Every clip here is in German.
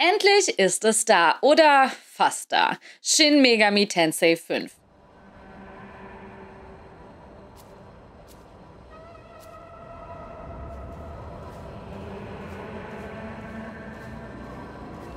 Endlich ist es da oder fast da. Shin Megami Tensei 5.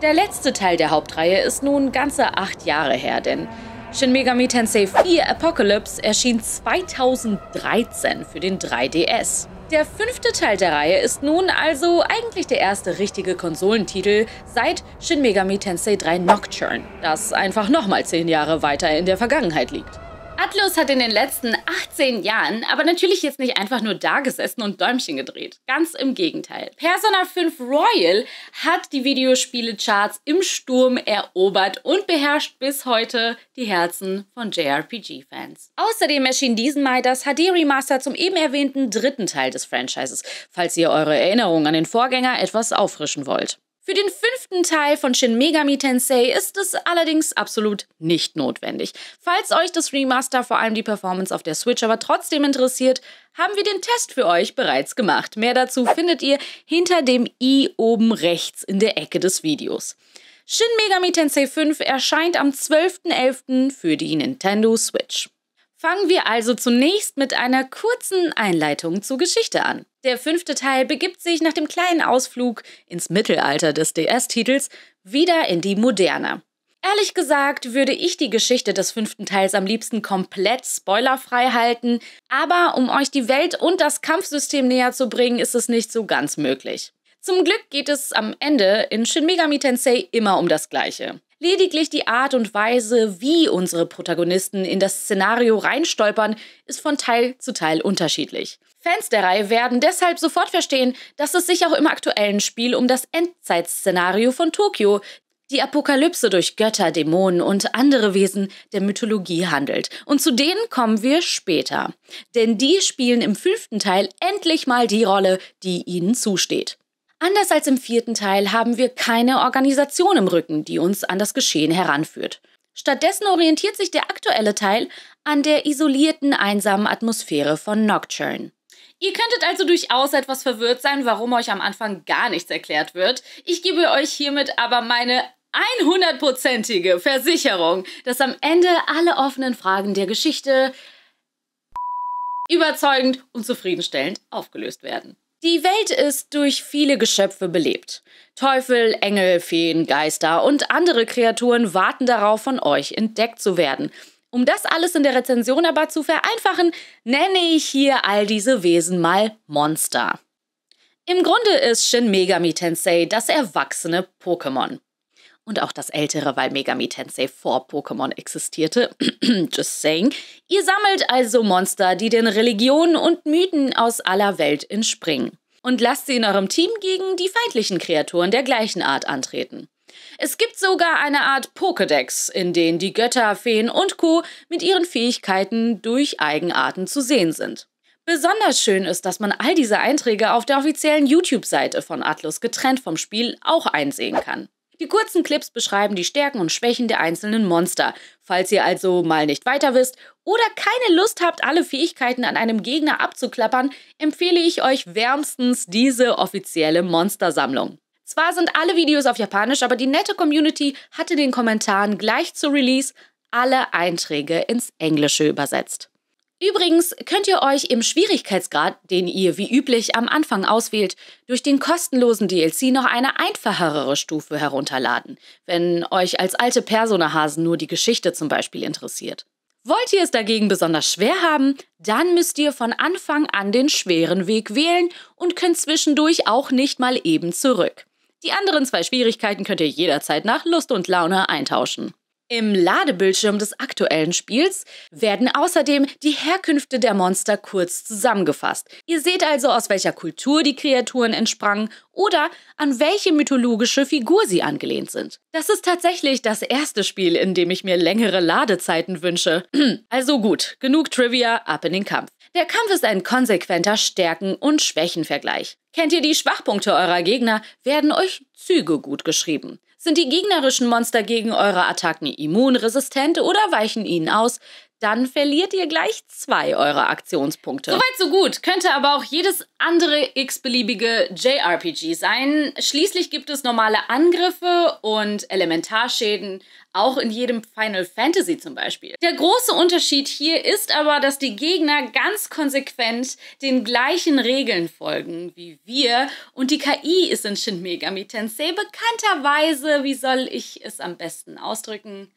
Der letzte Teil der Hauptreihe ist nun ganze acht Jahre her, denn Shin Megami Tensei 4 Apocalypse erschien 2013 für den 3DS. Der fünfte Teil der Reihe ist nun also eigentlich der erste richtige Konsolentitel seit Shin Megami Tensei 3 Nocturne, das einfach nochmal zehn Jahre weiter in der Vergangenheit liegt. Atlus hat in den letzten 18 Jahren aber natürlich jetzt nicht einfach nur da gesessen und Däumchen gedreht. Ganz im Gegenteil. Persona 5 Royal hat die Videospiele-Charts im Sturm erobert und beherrscht bis heute die Herzen von JRPG-Fans. Außerdem erschien diesen Mai das HD-Remaster zum eben erwähnten dritten Teil des Franchises, falls ihr eure Erinnerungen an den Vorgänger etwas auffrischen wollt. Für den fünften Teil von Shin Megami Tensei ist es allerdings absolut nicht notwendig. Falls euch das Remaster, vor allem die Performance auf der Switch, aber trotzdem interessiert, haben wir den Test für euch bereits gemacht. Mehr dazu findet ihr hinter dem i oben rechts in der Ecke des Videos. Shin Megami Tensei 5 erscheint am 12.11. für die Nintendo Switch. Fangen wir also zunächst mit einer kurzen Einleitung zur Geschichte an. Der fünfte Teil begibt sich nach dem kleinen Ausflug ins Mittelalter des DS-Titels wieder in die Moderne. Ehrlich gesagt würde ich die Geschichte des fünften Teils am liebsten komplett spoilerfrei halten, aber um euch die Welt und das Kampfsystem näher zu bringen, ist es nicht so ganz möglich. Zum Glück geht es am Ende in Shin Megami Tensei immer um das Gleiche. Lediglich die Art und Weise, wie unsere Protagonisten in das Szenario reinstolpern, ist von Teil zu Teil unterschiedlich. Fans der Reihe werden deshalb sofort verstehen, dass es sich auch im aktuellen Spiel um das Endzeitszenario von Tokio, die Apokalypse durch Götter, Dämonen und andere Wesen der Mythologie handelt. Und zu denen kommen wir später. Denn die spielen im fünften Teil endlich mal die Rolle, die ihnen zusteht. Anders als im vierten Teil haben wir keine Organisation im Rücken, die uns an das Geschehen heranführt. Stattdessen orientiert sich der aktuelle Teil an der isolierten, einsamen Atmosphäre von Nocturne. Ihr könntet also durchaus etwas verwirrt sein, warum euch am Anfang gar nichts erklärt wird. Ich gebe euch hiermit aber meine 100%ige Versicherung, dass am Ende alle offenen Fragen der Geschichte überzeugend und zufriedenstellend aufgelöst werden. Die Welt ist durch viele Geschöpfe belebt. Teufel, Engel, Feen, Geister und andere Kreaturen warten darauf, von euch entdeckt zu werden. Um das alles in der Rezension aber zu vereinfachen, nenne ich hier all diese Wesen mal Monster. Im Grunde ist Shin Megami Tensei das erwachsene Pokémon und auch das ältere, weil Megami Tensei vor Pokémon existierte. Just saying. Ihr sammelt also Monster, die den Religionen und Mythen aus aller Welt entspringen. Und lasst sie in eurem Team gegen die feindlichen Kreaturen der gleichen Art antreten. Es gibt sogar eine Art Pokédex, in denen die Götter, Feen und Co. mit ihren Fähigkeiten durch Eigenarten zu sehen sind. Besonders schön ist, dass man all diese Einträge auf der offiziellen YouTube-Seite von Atlus getrennt vom Spiel auch einsehen kann. Die kurzen Clips beschreiben die Stärken und Schwächen der einzelnen Monster. Falls ihr also mal nicht weiter wisst oder keine Lust habt, alle Fähigkeiten an einem Gegner abzuklappern, empfehle ich euch wärmstens diese offizielle Monstersammlung. Zwar sind alle Videos auf Japanisch, aber die nette Community hatte den Kommentaren gleich zu Release alle Einträge ins Englische übersetzt. Übrigens könnt ihr euch im Schwierigkeitsgrad, den ihr wie üblich am Anfang auswählt, durch den kostenlosen DLC noch eine einfachere Stufe herunterladen, wenn euch als alte Personahasen nur die Geschichte zum Beispiel interessiert. Wollt ihr es dagegen besonders schwer haben, dann müsst ihr von Anfang an den schweren Weg wählen und könnt zwischendurch auch nicht mal eben zurück. Die anderen zwei Schwierigkeiten könnt ihr jederzeit nach Lust und Laune eintauschen. Im Ladebildschirm des aktuellen Spiels werden außerdem die Herkünfte der Monster kurz zusammengefasst. Ihr seht also, aus welcher Kultur die Kreaturen entsprangen oder an welche mythologische Figur sie angelehnt sind. Das ist tatsächlich das erste Spiel, in dem ich mir längere Ladezeiten wünsche. also gut, genug Trivia, ab in den Kampf. Der Kampf ist ein konsequenter Stärken- und Schwächenvergleich. Kennt ihr die Schwachpunkte eurer Gegner, werden euch Züge gut geschrieben. Sind die gegnerischen Monster gegen eure Attacken immunresistent oder weichen ihnen aus, dann verliert ihr gleich zwei eurer Aktionspunkte. Soweit so gut. Könnte aber auch jedes andere x-beliebige JRPG sein. Schließlich gibt es normale Angriffe und Elementarschäden, auch in jedem Final Fantasy zum Beispiel. Der große Unterschied hier ist aber, dass die Gegner ganz konsequent den gleichen Regeln folgen wie wir und die KI ist in Shin Megami Tensei bekannterweise, wie soll ich es am besten ausdrücken,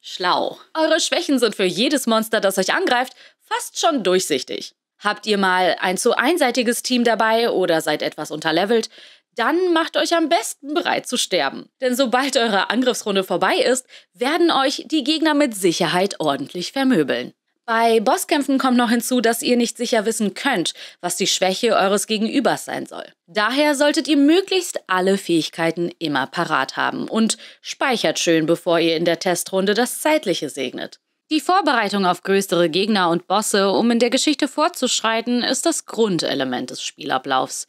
Schlau. Eure Schwächen sind für jedes Monster, das euch angreift, fast schon durchsichtig. Habt ihr mal ein zu einseitiges Team dabei oder seid etwas unterlevelt, dann macht euch am besten bereit zu sterben. Denn sobald eure Angriffsrunde vorbei ist, werden euch die Gegner mit Sicherheit ordentlich vermöbeln. Bei Bosskämpfen kommt noch hinzu, dass ihr nicht sicher wissen könnt, was die Schwäche eures Gegenübers sein soll. Daher solltet ihr möglichst alle Fähigkeiten immer parat haben und speichert schön, bevor ihr in der Testrunde das Zeitliche segnet. Die Vorbereitung auf größere Gegner und Bosse, um in der Geschichte vorzuschreiten, ist das Grundelement des Spielablaufs.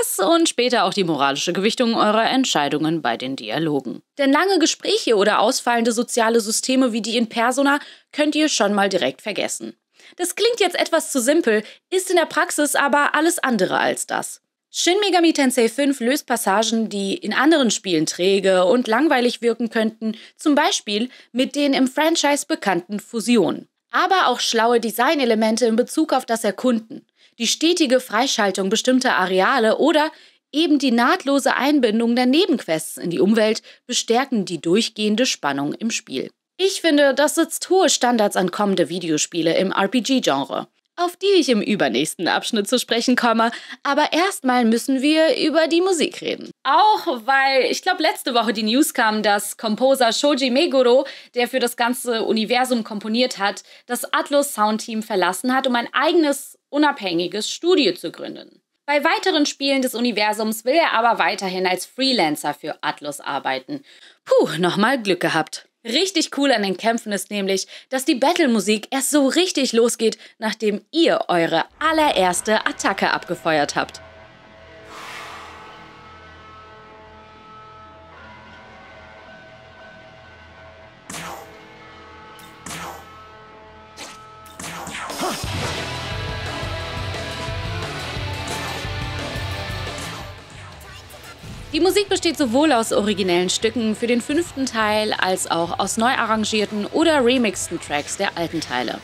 Das und später auch die moralische Gewichtung eurer Entscheidungen bei den Dialogen. Denn lange Gespräche oder ausfallende soziale Systeme wie die in Persona könnt ihr schon mal direkt vergessen. Das klingt jetzt etwas zu simpel, ist in der Praxis aber alles andere als das. Shin Megami Tensei 5 löst Passagen, die in anderen Spielen träge und langweilig wirken könnten, zum Beispiel mit den im Franchise bekannten Fusionen. Aber auch schlaue Designelemente in Bezug auf das Erkunden die stetige Freischaltung bestimmter Areale oder eben die nahtlose Einbindung der Nebenquests in die Umwelt bestärken die durchgehende Spannung im Spiel. Ich finde, das setzt hohe Standards an kommende Videospiele im RPG-Genre auf die ich im übernächsten Abschnitt zu sprechen komme. Aber erstmal müssen wir über die Musik reden. Auch weil ich glaube, letzte Woche die News kam, dass Komposer Shoji Meguro, der für das ganze Universum komponiert hat, das Atlas Sound Team verlassen hat, um ein eigenes unabhängiges Studio zu gründen. Bei weiteren Spielen des Universums will er aber weiterhin als Freelancer für Atlas arbeiten. Puh, nochmal Glück gehabt. Richtig cool an den Kämpfen ist nämlich, dass die Battle-Musik erst so richtig losgeht, nachdem ihr eure allererste Attacke abgefeuert habt. Die Musik besteht sowohl aus originellen Stücken für den fünften Teil als auch aus neu arrangierten oder remixten Tracks der alten Teile.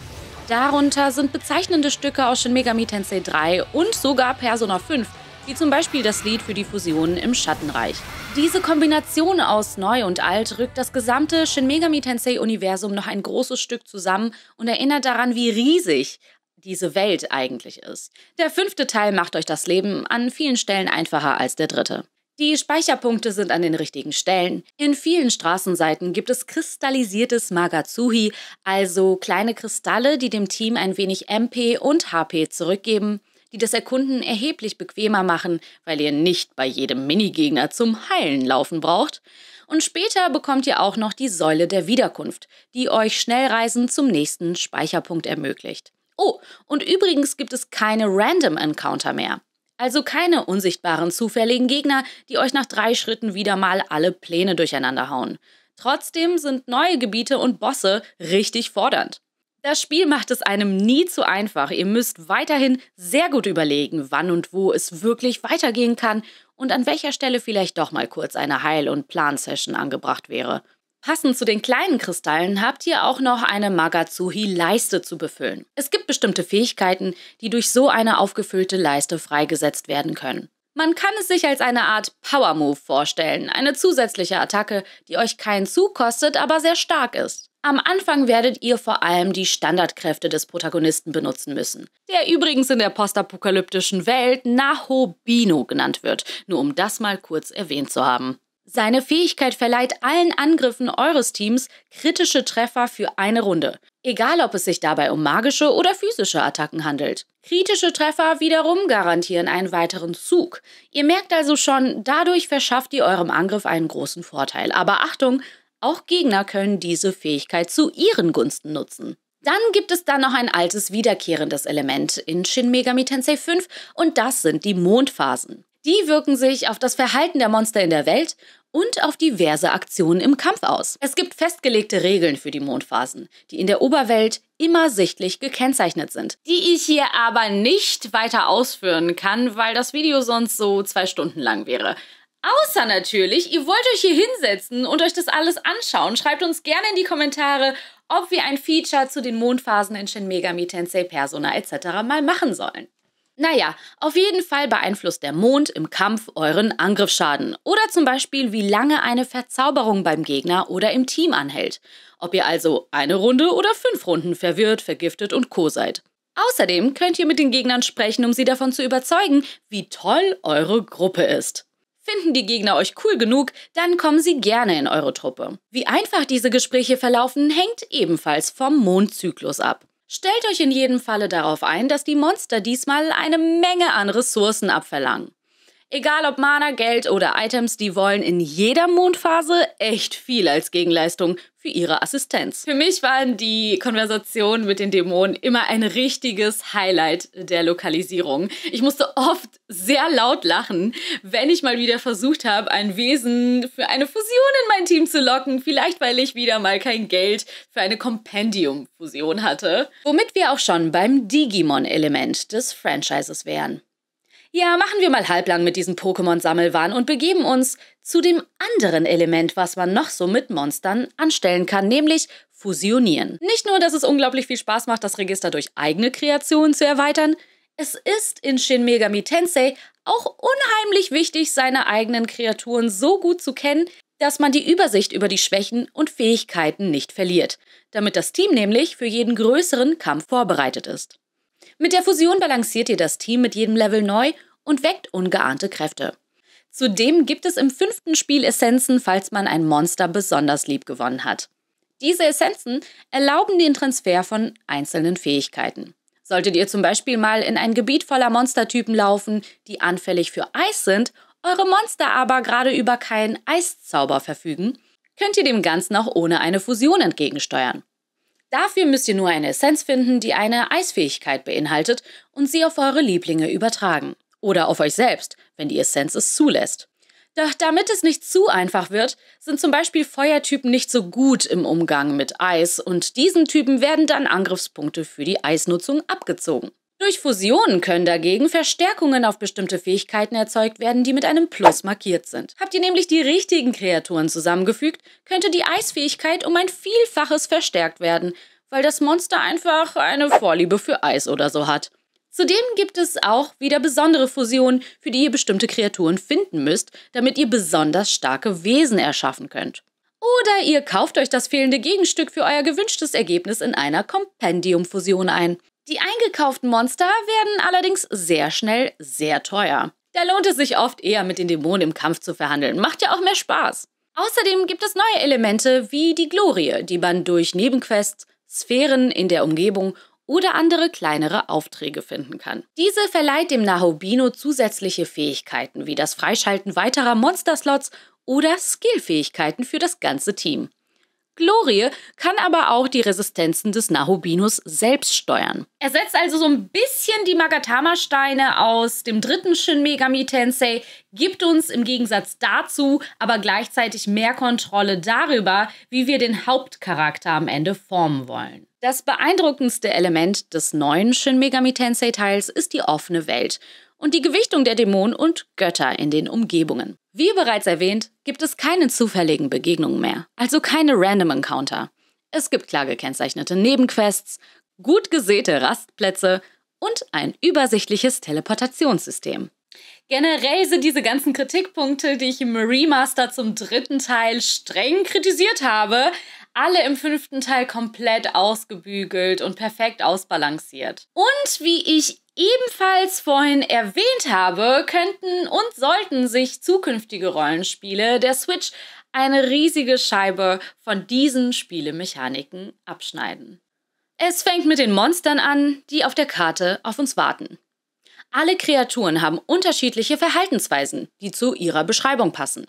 Darunter sind bezeichnende Stücke aus Shin Megami Tensei 3 und sogar Persona 5, wie zum Beispiel das Lied für die Fusion im Schattenreich. Diese Kombination aus Neu und Alt rückt das gesamte Shin Megami Tensei-Universum noch ein großes Stück zusammen und erinnert daran, wie riesig diese Welt eigentlich ist. Der fünfte Teil macht euch das Leben an vielen Stellen einfacher als der dritte. Die Speicherpunkte sind an den richtigen Stellen. In vielen Straßenseiten gibt es kristallisiertes Magazuhi, also kleine Kristalle, die dem Team ein wenig MP und HP zurückgeben, die das Erkunden erheblich bequemer machen, weil ihr nicht bei jedem Minigegner zum Heilen laufen braucht. Und später bekommt ihr auch noch die Säule der Wiederkunft, die euch Schnellreisen zum nächsten Speicherpunkt ermöglicht. Oh, und übrigens gibt es keine Random Encounter mehr. Also keine unsichtbaren zufälligen Gegner, die euch nach drei Schritten wieder mal alle Pläne durcheinander hauen. Trotzdem sind neue Gebiete und Bosse richtig fordernd. Das Spiel macht es einem nie zu einfach. Ihr müsst weiterhin sehr gut überlegen, wann und wo es wirklich weitergehen kann und an welcher Stelle vielleicht doch mal kurz eine Heil- und Plan-Session angebracht wäre. Passend zu den kleinen Kristallen habt ihr auch noch eine Magazuhi-Leiste zu befüllen. Es gibt bestimmte Fähigkeiten, die durch so eine aufgefüllte Leiste freigesetzt werden können. Man kann es sich als eine Art Power Move vorstellen, eine zusätzliche Attacke, die euch keinen Zug kostet, aber sehr stark ist. Am Anfang werdet ihr vor allem die Standardkräfte des Protagonisten benutzen müssen, der übrigens in der postapokalyptischen Welt Nahobino genannt wird, nur um das mal kurz erwähnt zu haben. Seine Fähigkeit verleiht allen Angriffen eures Teams kritische Treffer für eine Runde, egal ob es sich dabei um magische oder physische Attacken handelt. Kritische Treffer wiederum garantieren einen weiteren Zug. Ihr merkt also schon, dadurch verschafft ihr eurem Angriff einen großen Vorteil. Aber Achtung, auch Gegner können diese Fähigkeit zu ihren Gunsten nutzen. Dann gibt es da noch ein altes wiederkehrendes Element in Shin Megami Tensei 5 und das sind die Mondphasen. Die wirken sich auf das Verhalten der Monster in der Welt und auf diverse Aktionen im Kampf aus. Es gibt festgelegte Regeln für die Mondphasen, die in der Oberwelt immer sichtlich gekennzeichnet sind, die ich hier aber nicht weiter ausführen kann, weil das Video sonst so zwei Stunden lang wäre. Außer natürlich, ihr wollt euch hier hinsetzen und euch das alles anschauen. Schreibt uns gerne in die Kommentare, ob wir ein Feature zu den Mondphasen in Shin Megami Tensei Persona etc. mal machen sollen. Naja, auf jeden Fall beeinflusst der Mond im Kampf euren Angriffsschaden oder zum Beispiel wie lange eine Verzauberung beim Gegner oder im Team anhält. Ob ihr also eine Runde oder fünf Runden verwirrt, vergiftet und co seid. Außerdem könnt ihr mit den Gegnern sprechen, um sie davon zu überzeugen, wie toll eure Gruppe ist. Finden die Gegner euch cool genug, dann kommen sie gerne in eure Truppe. Wie einfach diese Gespräche verlaufen, hängt ebenfalls vom Mondzyklus ab. Stellt euch in jedem Falle darauf ein, dass die Monster diesmal eine Menge an Ressourcen abverlangen. Egal ob Mana, Geld oder Items, die wollen in jeder Mondphase echt viel als Gegenleistung für ihre Assistenz. Für mich waren die Konversationen mit den Dämonen immer ein richtiges Highlight der Lokalisierung. Ich musste oft sehr laut lachen, wenn ich mal wieder versucht habe, ein Wesen für eine Fusion in mein Team zu locken, vielleicht weil ich wieder mal kein Geld für eine Compendium-Fusion hatte. Womit wir auch schon beim Digimon-Element des Franchises wären. Ja, machen wir mal halblang mit diesem Pokémon-Sammelwahn und begeben uns zu dem anderen Element, was man noch so mit Monstern anstellen kann, nämlich fusionieren. Nicht nur, dass es unglaublich viel Spaß macht, das Register durch eigene Kreationen zu erweitern, es ist in Shin Megami Tensei auch unheimlich wichtig, seine eigenen Kreaturen so gut zu kennen, dass man die Übersicht über die Schwächen und Fähigkeiten nicht verliert, damit das Team nämlich für jeden größeren Kampf vorbereitet ist. Mit der Fusion balanciert ihr das Team mit jedem Level neu und weckt ungeahnte Kräfte. Zudem gibt es im fünften Spiel Essenzen, falls man ein Monster besonders lieb gewonnen hat. Diese Essenzen erlauben den Transfer von einzelnen Fähigkeiten. Solltet ihr zum Beispiel mal in ein Gebiet voller Monstertypen laufen, die anfällig für Eis sind, eure Monster aber gerade über keinen Eiszauber verfügen, könnt ihr dem Ganzen auch ohne eine Fusion entgegensteuern. Dafür müsst ihr nur eine Essenz finden, die eine Eisfähigkeit beinhaltet und sie auf eure Lieblinge übertragen. Oder auf euch selbst, wenn die Essenz es zulässt. Doch damit es nicht zu einfach wird, sind zum Beispiel Feuertypen nicht so gut im Umgang mit Eis und diesen Typen werden dann Angriffspunkte für die Eisnutzung abgezogen. Durch Fusionen können dagegen Verstärkungen auf bestimmte Fähigkeiten erzeugt werden, die mit einem Plus markiert sind. Habt ihr nämlich die richtigen Kreaturen zusammengefügt, könnte die Eisfähigkeit um ein Vielfaches verstärkt werden, weil das Monster einfach eine Vorliebe für Eis oder so hat. Zudem gibt es auch wieder besondere Fusionen, für die ihr bestimmte Kreaturen finden müsst, damit ihr besonders starke Wesen erschaffen könnt. Oder ihr kauft euch das fehlende Gegenstück für euer gewünschtes Ergebnis in einer kompendium fusion ein. Die eingekauften Monster werden allerdings sehr schnell sehr teuer. Da lohnt es sich oft eher, mit den Dämonen im Kampf zu verhandeln. Macht ja auch mehr Spaß. Außerdem gibt es neue Elemente wie die Glorie, die man durch Nebenquests, Sphären in der Umgebung oder andere kleinere Aufträge finden kann. Diese verleiht dem Nahobino zusätzliche Fähigkeiten wie das Freischalten weiterer Monsterslots oder Skillfähigkeiten für das ganze Team. Glorie kann aber auch die Resistenzen des Nahubinus selbst steuern. Er setzt also so ein bisschen die Magatama-Steine aus dem dritten Shin Megami Tensei, gibt uns im Gegensatz dazu aber gleichzeitig mehr Kontrolle darüber, wie wir den Hauptcharakter am Ende formen wollen. Das beeindruckendste Element des neuen Shin Megami Tensei-Teils ist die offene Welt und die Gewichtung der Dämonen und Götter in den Umgebungen. Wie bereits erwähnt, gibt es keine zufälligen Begegnungen mehr, also keine Random Encounter. Es gibt klar gekennzeichnete Nebenquests, gut gesäte Rastplätze und ein übersichtliches Teleportationssystem. Generell sind diese ganzen Kritikpunkte, die ich im Remaster zum dritten Teil streng kritisiert habe, alle im fünften Teil komplett ausgebügelt und perfekt ausbalanciert. Und wie ich ebenfalls vorhin erwähnt habe, könnten und sollten sich zukünftige Rollenspiele der Switch eine riesige Scheibe von diesen Spielemechaniken abschneiden. Es fängt mit den Monstern an, die auf der Karte auf uns warten. Alle Kreaturen haben unterschiedliche Verhaltensweisen, die zu ihrer Beschreibung passen.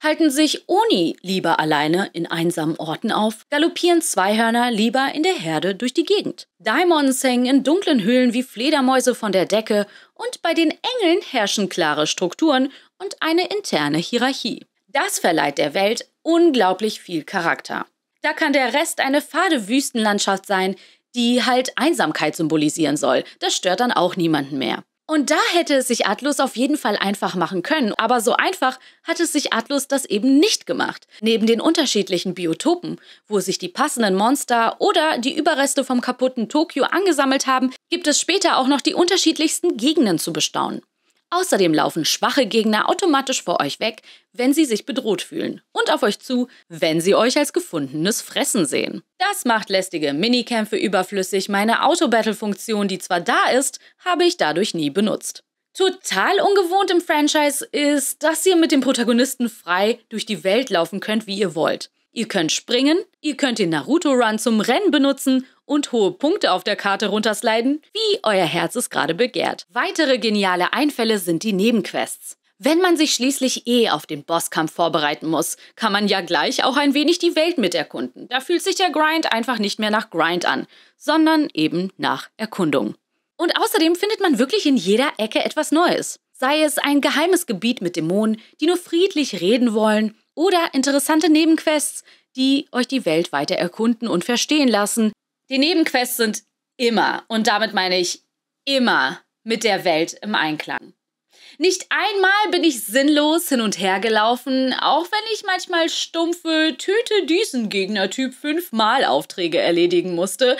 Halten sich Oni lieber alleine in einsamen Orten auf, galoppieren Zweihörner lieber in der Herde durch die Gegend. Daimons hängen in dunklen Höhlen wie Fledermäuse von der Decke und bei den Engeln herrschen klare Strukturen und eine interne Hierarchie. Das verleiht der Welt unglaublich viel Charakter. Da kann der Rest eine fade Wüstenlandschaft sein, die halt Einsamkeit symbolisieren soll. Das stört dann auch niemanden mehr. Und da hätte es sich Atlus auf jeden Fall einfach machen können, aber so einfach hat es sich Atlus das eben nicht gemacht. Neben den unterschiedlichen Biotopen, wo sich die passenden Monster oder die Überreste vom kaputten Tokio angesammelt haben, gibt es später auch noch die unterschiedlichsten Gegenden zu bestaunen. Außerdem laufen schwache Gegner automatisch vor euch weg, wenn sie sich bedroht fühlen und auf euch zu, wenn sie euch als gefundenes Fressen sehen. Das macht lästige Minikämpfe überflüssig, meine Auto-Battle-Funktion, die zwar da ist, habe ich dadurch nie benutzt. Total ungewohnt im Franchise ist, dass ihr mit dem Protagonisten frei durch die Welt laufen könnt, wie ihr wollt. Ihr könnt springen, ihr könnt den Naruto Run zum Rennen benutzen und hohe Punkte auf der Karte runtersliden, wie euer Herz es gerade begehrt. Weitere geniale Einfälle sind die Nebenquests. Wenn man sich schließlich eh auf den Bosskampf vorbereiten muss, kann man ja gleich auch ein wenig die Welt miterkunden. Da fühlt sich der Grind einfach nicht mehr nach Grind an, sondern eben nach Erkundung. Und außerdem findet man wirklich in jeder Ecke etwas Neues. Sei es ein geheimes Gebiet mit Dämonen, die nur friedlich reden wollen, oder interessante Nebenquests, die euch die Welt weiter erkunden und verstehen lassen. Die Nebenquests sind immer, und damit meine ich immer, mit der Welt im Einklang. Nicht einmal bin ich sinnlos hin und her gelaufen, auch wenn ich manchmal stumpfe Töte diesen Gegnertyp fünfmal Aufträge erledigen musste.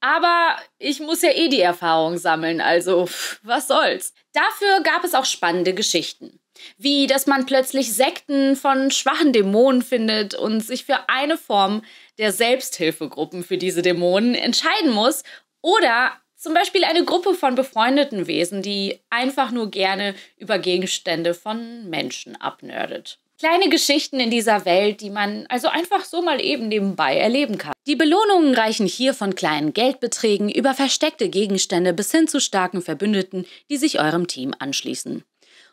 Aber ich muss ja eh die Erfahrung sammeln, also was soll's. Dafür gab es auch spannende Geschichten. Wie, dass man plötzlich Sekten von schwachen Dämonen findet und sich für eine Form der Selbsthilfegruppen für diese Dämonen entscheiden muss. Oder zum Beispiel eine Gruppe von befreundeten Wesen, die einfach nur gerne über Gegenstände von Menschen abnördet. Kleine Geschichten in dieser Welt, die man also einfach so mal eben nebenbei erleben kann. Die Belohnungen reichen hier von kleinen Geldbeträgen über versteckte Gegenstände bis hin zu starken Verbündeten, die sich eurem Team anschließen.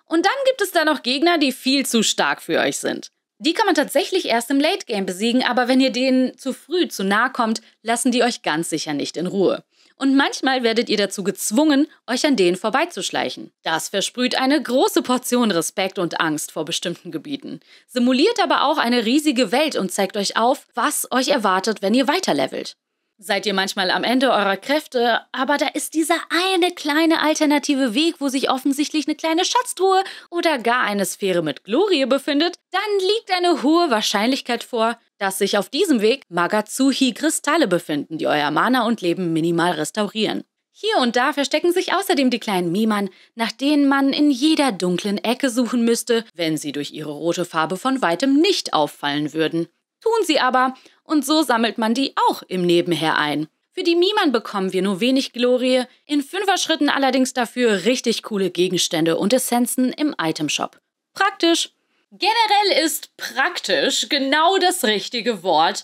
Und dann gibt es da noch Gegner, die viel zu stark für euch sind. Die kann man tatsächlich erst im Late Game besiegen, aber wenn ihr denen zu früh zu nahe kommt, lassen die euch ganz sicher nicht in Ruhe. Und manchmal werdet ihr dazu gezwungen, euch an denen vorbeizuschleichen. Das versprüht eine große Portion Respekt und Angst vor bestimmten Gebieten, simuliert aber auch eine riesige Welt und zeigt euch auf, was euch erwartet, wenn ihr weiterlevelt. Seid ihr manchmal am Ende eurer Kräfte, aber da ist dieser eine kleine alternative Weg, wo sich offensichtlich eine kleine Schatztruhe oder gar eine Sphäre mit Glorie befindet, dann liegt eine hohe Wahrscheinlichkeit vor, dass sich auf diesem Weg Magatsuhi-Kristalle befinden, die euer Mana und Leben minimal restaurieren. Hier und da verstecken sich außerdem die kleinen Miman, nach denen man in jeder dunklen Ecke suchen müsste, wenn sie durch ihre rote Farbe von weitem nicht auffallen würden tun sie aber, und so sammelt man die auch im Nebenher ein. Für die Miman bekommen wir nur wenig Glorie, in Fünfer-Schritten allerdings dafür richtig coole Gegenstände und Essenzen im Itemshop. Praktisch. Generell ist praktisch genau das richtige Wort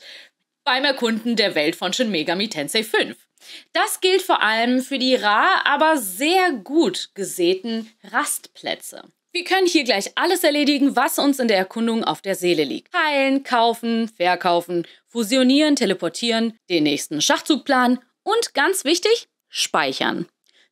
beim Erkunden der Welt von Shin Megami Tensei 5. Das gilt vor allem für die rar, aber sehr gut gesäten Rastplätze. Wir können hier gleich alles erledigen, was uns in der Erkundung auf der Seele liegt. Heilen, kaufen, verkaufen, fusionieren, teleportieren, den nächsten Schachzug planen und ganz wichtig, speichern.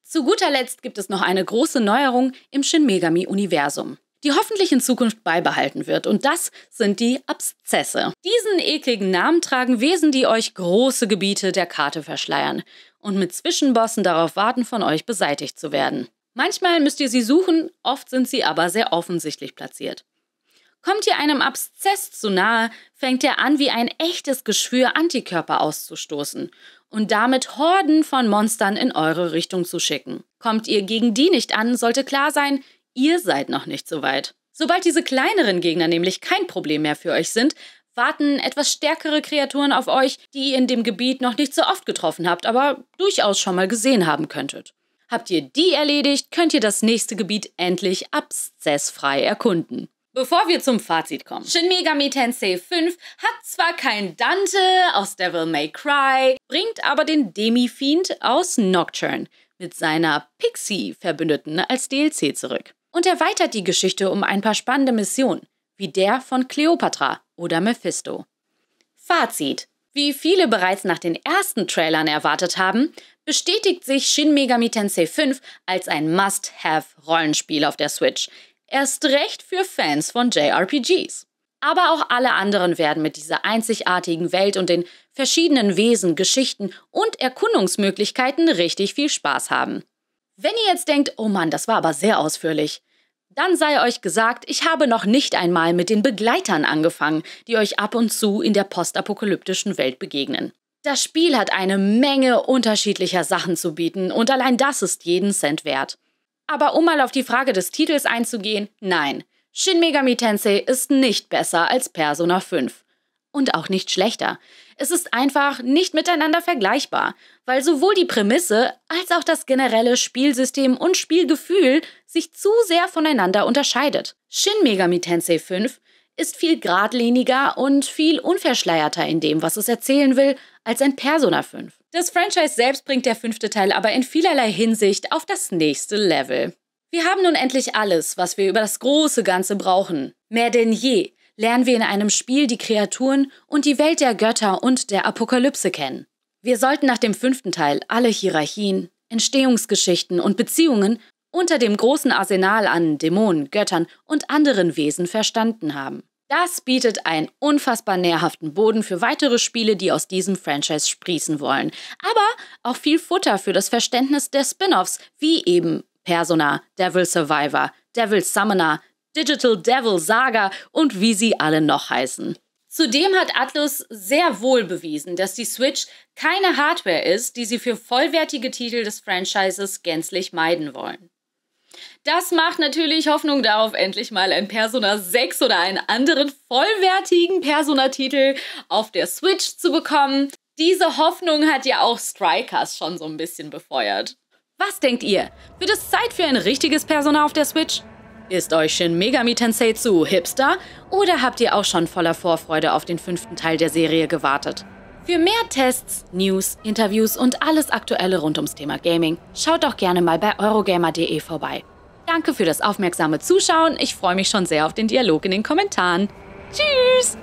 Zu guter Letzt gibt es noch eine große Neuerung im Shin Megami Universum, die hoffentlich in Zukunft beibehalten wird und das sind die Abszesse. Diesen ekligen Namen tragen Wesen, die euch große Gebiete der Karte verschleiern und mit Zwischenbossen darauf warten, von euch beseitigt zu werden. Manchmal müsst ihr sie suchen, oft sind sie aber sehr offensichtlich platziert. Kommt ihr einem Abszess zu nahe, fängt er an, wie ein echtes Geschwür Antikörper auszustoßen und damit Horden von Monstern in eure Richtung zu schicken. Kommt ihr gegen die nicht an, sollte klar sein, ihr seid noch nicht so weit. Sobald diese kleineren Gegner nämlich kein Problem mehr für euch sind, warten etwas stärkere Kreaturen auf euch, die ihr in dem Gebiet noch nicht so oft getroffen habt, aber durchaus schon mal gesehen haben könntet. Habt ihr die erledigt, könnt ihr das nächste Gebiet endlich abszessfrei erkunden. Bevor wir zum Fazit kommen. Shin Megami Tensei 5 hat zwar kein Dante aus Devil May Cry, bringt aber den Demi-Fiend aus Nocturne mit seiner Pixie-Verbündeten als DLC zurück und erweitert die Geschichte um ein paar spannende Missionen, wie der von Cleopatra oder Mephisto. Fazit. Wie viele bereits nach den ersten Trailern erwartet haben, bestätigt sich Shin Megami Tensei 5 als ein Must-Have-Rollenspiel auf der Switch. Erst recht für Fans von JRPGs. Aber auch alle anderen werden mit dieser einzigartigen Welt und den verschiedenen Wesen, Geschichten und Erkundungsmöglichkeiten richtig viel Spaß haben. Wenn ihr jetzt denkt, oh Mann, das war aber sehr ausführlich, dann sei euch gesagt, ich habe noch nicht einmal mit den Begleitern angefangen, die euch ab und zu in der postapokalyptischen Welt begegnen. Das Spiel hat eine Menge unterschiedlicher Sachen zu bieten und allein das ist jeden Cent wert. Aber um mal auf die Frage des Titels einzugehen, nein, Shin Megami Tensei ist nicht besser als Persona 5. Und auch nicht schlechter. Es ist einfach nicht miteinander vergleichbar, weil sowohl die Prämisse als auch das generelle Spielsystem und Spielgefühl sich zu sehr voneinander unterscheidet. Shin Megami Tensei 5 ist viel geradliniger und viel unverschleierter in dem, was es erzählen will, als ein Persona 5. Das Franchise selbst bringt der fünfte Teil aber in vielerlei Hinsicht auf das nächste Level. Wir haben nun endlich alles, was wir über das große Ganze brauchen. Mehr denn je lernen wir in einem Spiel die Kreaturen und die Welt der Götter und der Apokalypse kennen. Wir sollten nach dem fünften Teil alle Hierarchien, Entstehungsgeschichten und Beziehungen unter dem großen Arsenal an Dämonen, Göttern und anderen Wesen verstanden haben. Das bietet einen unfassbar nährhaften Boden für weitere Spiele, die aus diesem Franchise sprießen wollen. Aber auch viel Futter für das Verständnis der Spin-offs, wie eben Persona, Devil Survivor, Devil Summoner, Digital Devil Saga und wie sie alle noch heißen. Zudem hat Atlus sehr wohl bewiesen, dass die Switch keine Hardware ist, die sie für vollwertige Titel des Franchises gänzlich meiden wollen. Das macht natürlich Hoffnung darauf, endlich mal ein Persona 6 oder einen anderen vollwertigen Persona-Titel auf der Switch zu bekommen. Diese Hoffnung hat ja auch Strikers schon so ein bisschen befeuert. Was denkt ihr? Wird es Zeit für ein richtiges Persona auf der Switch? Ist euch Shin Megami Tensei zu hipster oder habt ihr auch schon voller Vorfreude auf den fünften Teil der Serie gewartet? Für mehr Tests, News, Interviews und alles Aktuelle rund ums Thema Gaming schaut doch gerne mal bei eurogamer.de vorbei. Danke für das aufmerksame Zuschauen. Ich freue mich schon sehr auf den Dialog in den Kommentaren. Tschüss!